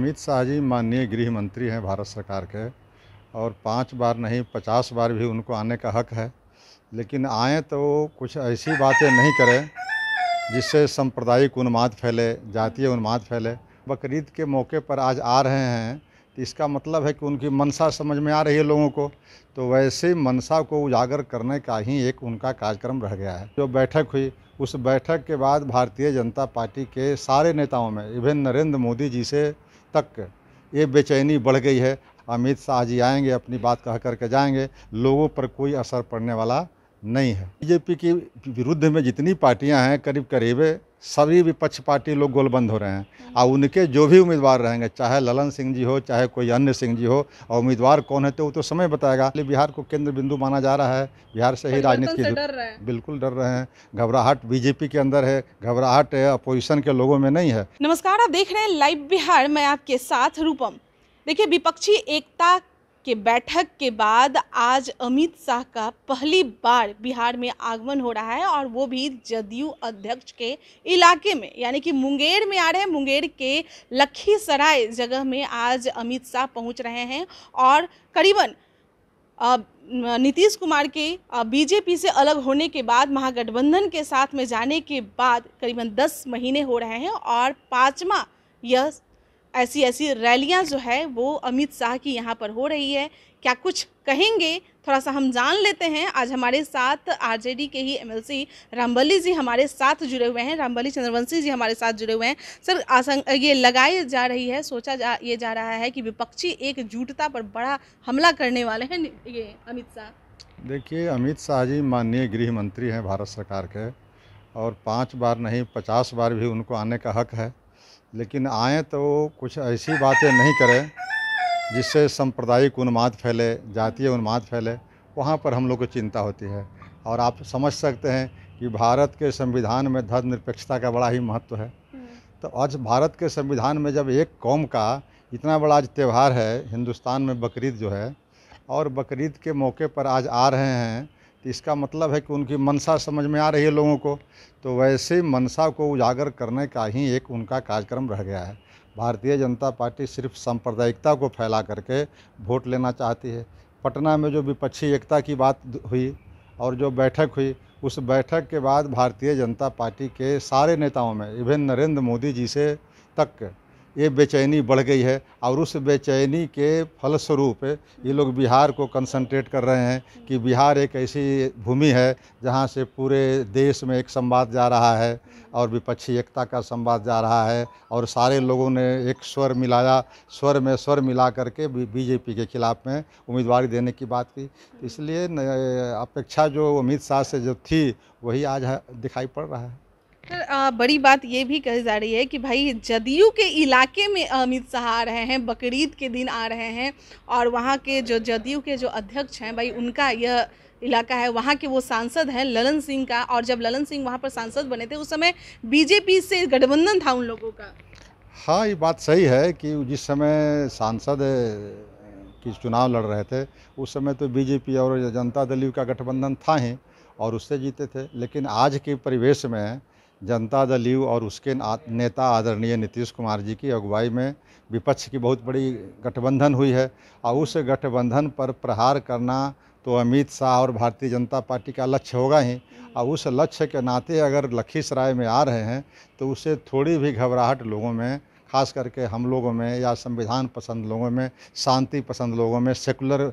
अमित शाह जी माननीय गृह मंत्री हैं भारत सरकार के और पांच बार नहीं पचास बार भी उनको आने का हक है लेकिन आए तो कुछ ऐसी बातें नहीं करें जिससे सांप्रदायिक उन्माद फैले जातीय उन्माद फैले बकरीद के मौके पर आज आ रहे हैं तो इसका मतलब है कि उनकी मनसा समझ में आ रही है लोगों को तो वैसे मनसा को उजागर करने का ही एक उनका कार्यक्रम रह गया है जो बैठक हुई उस बैठक के बाद भारतीय जनता पार्टी के सारे नेताओं में इवन नरेंद्र मोदी जी से तक ये बेचैनी बढ़ गई है अमित शाह जी आएंगे अपनी बात कह करके जाएंगे लोगों पर कोई असर पड़ने वाला नहीं है बीजेपी के विरुद्ध में जितनी पार्टियां हैं करीब करीब सभी विपक्ष पार्टी लोग गोलबंद हो रहे हैं और हम्म। उनके जो भी उम्मीदवार रहेंगे चाहे ललन सिंह जी हो चाहे कोई अन्य सिंह जी हो और उम्मीदवार कौन है तो वो तो समय बताएगा बिहार को केंद्र बिंदु माना जा रहा है बिहार से ही राजनीति बिल्कुल डर रहे हैं घबराहट बीजेपी के अंदर है घबराहट अपोजिशन के लोगों में नहीं है नमस्कार आप देख रहे हैं लाइव बिहार मैं आपके साथ रूपम देखिए विपक्षी एकता के बैठक के बाद आज अमित शाह का पहली बार बिहार में आगमन हो रहा है और वो भी जदयू अध्यक्ष के इलाके में यानी कि मुंगेर में आ रहे हैं मुंगेर के लखीसराय जगह में आज अमित शाह पहुंच रहे हैं और करीबन नीतीश कुमार के बीजेपी से अलग होने के बाद महागठबंधन के साथ में जाने के बाद करीबन दस महीने हो रहे हैं और पाँचवा यह ऐसी ऐसी रैलियां जो है वो अमित शाह की यहाँ पर हो रही है क्या कुछ कहेंगे थोड़ा सा हम जान लेते हैं आज हमारे साथ आरजेडी के ही एमएलसी रामबली जी हमारे साथ जुड़े हुए हैं रामबली चंद्रवंशी जी हमारे साथ जुड़े हुए हैं सर आसंग ये लगाई जा रही है सोचा जा ये जा रहा है कि विपक्षी एकजुटता पर बड़ा हमला करने वाले हैं ये अमित शाह देखिए अमित शाह जी माननीय गृह मंत्री हैं भारत सरकार के और पाँच बार नहीं पचास बार भी उनको आने का हक है लेकिन आए तो कुछ ऐसी बातें नहीं करें जिससे सांप्रदायिक उन्माद फैले जातीय उन्माद फैले वहाँ पर हम लोग को चिंता होती है और आप समझ सकते हैं कि भारत के संविधान में धर्मनिरपेक्षता का बड़ा ही महत्व है तो आज भारत के संविधान में जब एक कौम का इतना बड़ा आज त्यौहार है हिंदुस्तान में बकरीद जो है और बकरीद के मौके पर आज आ रहे हैं तो इसका मतलब है कि उनकी मनसा समझ में आ रही है लोगों को तो वैसे मनसा को उजागर करने का ही एक उनका कार्यक्रम रह गया है भारतीय जनता पार्टी सिर्फ सांप्रदायिकता को फैला करके वोट लेना चाहती है पटना में जो विपक्षी एकता की बात हुई और जो बैठक हुई उस बैठक के बाद भारतीय जनता पार्टी के सारे नेताओं में इवन नरेंद्र मोदी जी से तक ये बेचैनी बढ़ गई है और उस बेचैनी के फलस्वरूप ये लोग बिहार को कंसंट्रेट कर रहे हैं कि बिहार एक ऐसी भूमि है जहाँ से पूरे देश में एक संवाद जा रहा है और विपक्षी एकता का संवाद जा रहा है और सारे लोगों ने एक स्वर मिलाया स्वर में स्वर मिला करके बीजेपी के खिलाफ में उम्मीदवारी देने की बात की इसलिए अपेक्षा जो अमित शाह से जो थी वही आज दिखाई पड़ रहा है डॉक्टर बड़ी बात ये भी कही जा रही है कि भाई जदयू के इलाके में अमित शाह आ रहे हैं बकरीद के दिन आ रहे हैं और वहाँ के जो जदयू के जो अध्यक्ष हैं भाई उनका यह इलाका है वहाँ के वो सांसद हैं ललन सिंह का और जब ललन सिंह वहाँ पर सांसद बने थे उस समय बीजेपी से गठबंधन था उन लोगों का हाँ ये बात सही है कि जिस समय सांसद की चुनाव लड़ रहे थे उस समय तो बीजेपी और जनता दल का गठबंधन था ही और उससे जीते थे लेकिन आज के परिवेश में जनता दल यू और उसके नेता आदरणीय नीतीश कुमार जी की अगुवाई में विपक्ष की बहुत बड़ी गठबंधन हुई है और उस गठबंधन पर प्रहार करना तो अमित शाह और भारतीय जनता पार्टी का लक्ष्य होगा ही और उस लक्ष्य के नाते अगर लखीसराय में आ रहे हैं तो उसे थोड़ी भी घबराहट लोगों में खास करके हम लोगों में या संविधान पसंद लोगों में शांति पसंद लोगों में सेकुलर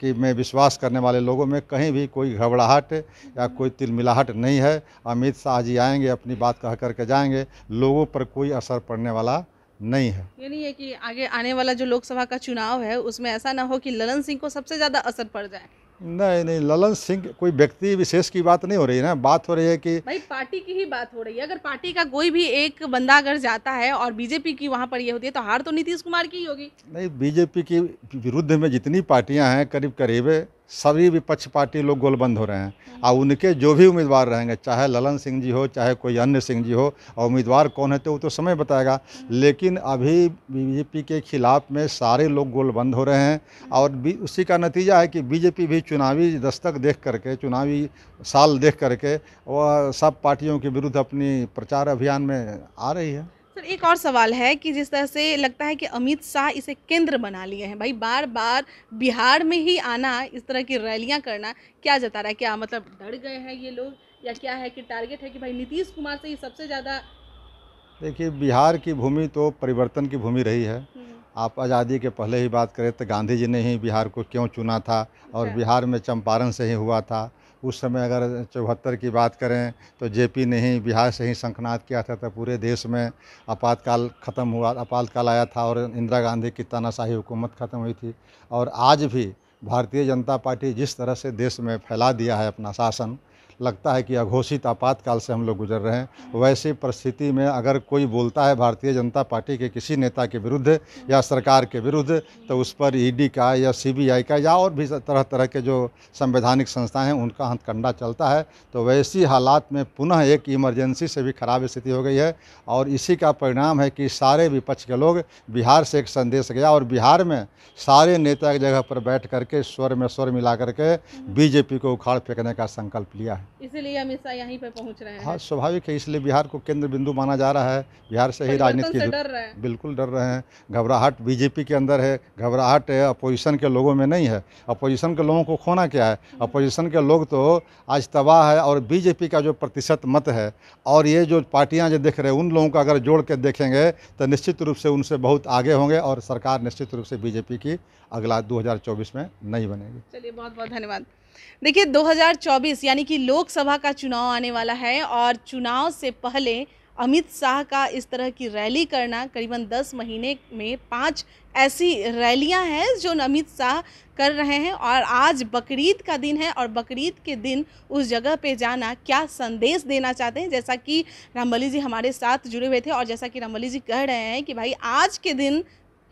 की में विश्वास करने वाले लोगों में कहीं भी कोई घबराहट या कोई तिलमिलाहट नहीं है अमित शाह जी आएंगे अपनी बात कह करके जाएंगे लोगों पर कोई असर पड़ने वाला नहीं है ये नहीं है कि आगे आने वाला जो लोकसभा का चुनाव है उसमें ऐसा ना हो कि ललन सिंह को सबसे ज़्यादा असर पड़ जाए नहीं नहीं ललन सिंह कोई व्यक्ति विशेष की बात नहीं हो रही है ना बात हो रही है कि भाई पार्टी की ही बात हो रही है अगर पार्टी का कोई भी एक बंदा अगर जाता है और बीजेपी की वहाँ पर ये होती है तो हार तो नीतीश कुमार की ही होगी नहीं बीजेपी के विरुद्ध में जितनी पार्टियाँ हैं करीब करीब सभी विपक्ष पार्टी लोग गोलबंद हो रहे हैं और उनके जो भी उम्मीदवार रहेंगे चाहे ललन सिंह जी हो चाहे कोई अन्य सिंह जी हो और उम्मीदवार कौन है तो वो तो समय बताएगा लेकिन अभी बीजेपी के खिलाफ में सारे लोग गोलबंद हो रहे हैं और उसी का नतीजा है कि बीजेपी भी चुनावी दस्तक देख करके चुनावी साल देख करके वह सब पार्टियों के विरुद्ध अपनी प्रचार अभियान में आ रही है सर एक और सवाल है कि जिस तरह से लगता है कि अमित शाह इसे केंद्र बना लिए हैं भाई बार बार बिहार में ही आना इस तरह की रैलियां करना क्या जता रहा है क्या मतलब डर गए हैं ये लोग या क्या है कि टारगेट है कि भाई नीतीश कुमार से ही सबसे ज़्यादा देखिए बिहार की भूमि तो परिवर्तन की भूमि रही है हम्म। आप आज़ादी के पहले ही बात करें तो गांधी जी ने ही बिहार को क्यों चुना था और अच्छा। बिहार में चंपारण से ही हुआ था उस समय अगर चौहत्तर की बात करें तो जेपी ने ही बिहार से ही शंखनाद किया था तो पूरे देश में आपातकाल ख़त्म हुआ आपातकाल आया था और इंदिरा गांधी की तानाशाही हुकूमत ख़त्म हुई थी और आज भी भारतीय जनता पार्टी जिस तरह से देश में फैला दिया है अपना शासन लगता है कि अघोषित आपातकाल से हम लोग गुजर रहे हैं वैसी परिस्थिति में अगर कोई बोलता है भारतीय जनता पार्टी के किसी नेता के विरुद्ध या सरकार के विरुद्ध तो उस पर ईडी का या सीबीआई का या और भी तरह तरह के जो संवैधानिक संस्थाएं हैं उनका हथकंडा चलता है तो वैसी हालात में पुनः एक इमरजेंसी से भी खराब स्थिति हो गई है और इसी का परिणाम है कि सारे विपक्ष के लोग बिहार से एक संदेश गया और बिहार में सारे नेता एक जगह पर बैठ करके स्वर में स्वर मिला करके बीजेपी को उखाड़ फेंकने का संकल्प लिया है है इसीलिए अमित शाह यहीं पर पहुंच रहे हैं हाँ स्वाभाविक है इसलिए बिहार को केंद्र बिंदु माना जा रहा है बिहार से ही राजनीति डर रहे हैं बिल्कुल डर रहे हैं घबराहट बीजेपी के अंदर है घबराहट अपोजिशन के लोगों में नहीं है अपोजिशन के लोगों को खोना क्या है हम्म। अपोजिशन के लोग तो आज तबाह है और बीजेपी का जो प्रतिशत मत है और ये जो पार्टियाँ जो देख रहे हैं उन लोगों को अगर जोड़ के देखेंगे तो निश्चित रूप से उनसे बहुत आगे होंगे और सरकार निश्चित रूप से बीजेपी की अगला 2024 में नहीं बनेगी चलिए बहुत बहुत धन्यवाद देखिए 2024 यानी कि लोकसभा का चुनाव आने वाला है और चुनाव से पहले अमित शाह का इस तरह की रैली करना करीबन 10 महीने में पांच ऐसी रैलियां हैं जो अमित शाह कर रहे हैं और आज बकरीद का दिन है और बकरीद के दिन उस जगह पे जाना क्या संदेश देना चाहते हैं जैसा कि रामबली जी हमारे साथ जुड़े हुए थे और जैसा कि रामबली जी कह रहे हैं कि भाई आज के दिन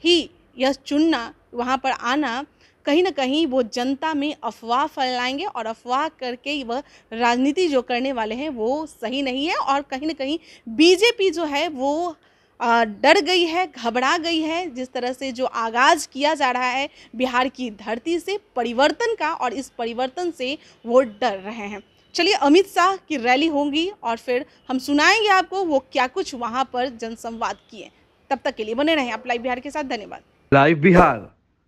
ही यह चुनना वहाँ पर आना कहीं ना कहीं वो जनता में अफवाह फैलाएंगे और अफवाह करके वह राजनीति जो करने वाले हैं वो सही नहीं है और कहीं ना कहीं बीजेपी जो है वो डर गई है घबरा गई है जिस तरह से जो आगाज़ किया जा रहा है बिहार की धरती से परिवर्तन का और इस परिवर्तन से वो डर रहे हैं चलिए अमित शाह की रैली होगी और फिर हम सुनाएंगे आपको वो क्या कुछ वहाँ पर जनसंवाद किए तब तक के लिए बने रहें आप लाइव बिहार के साथ धन्यवाद लाइव बिहार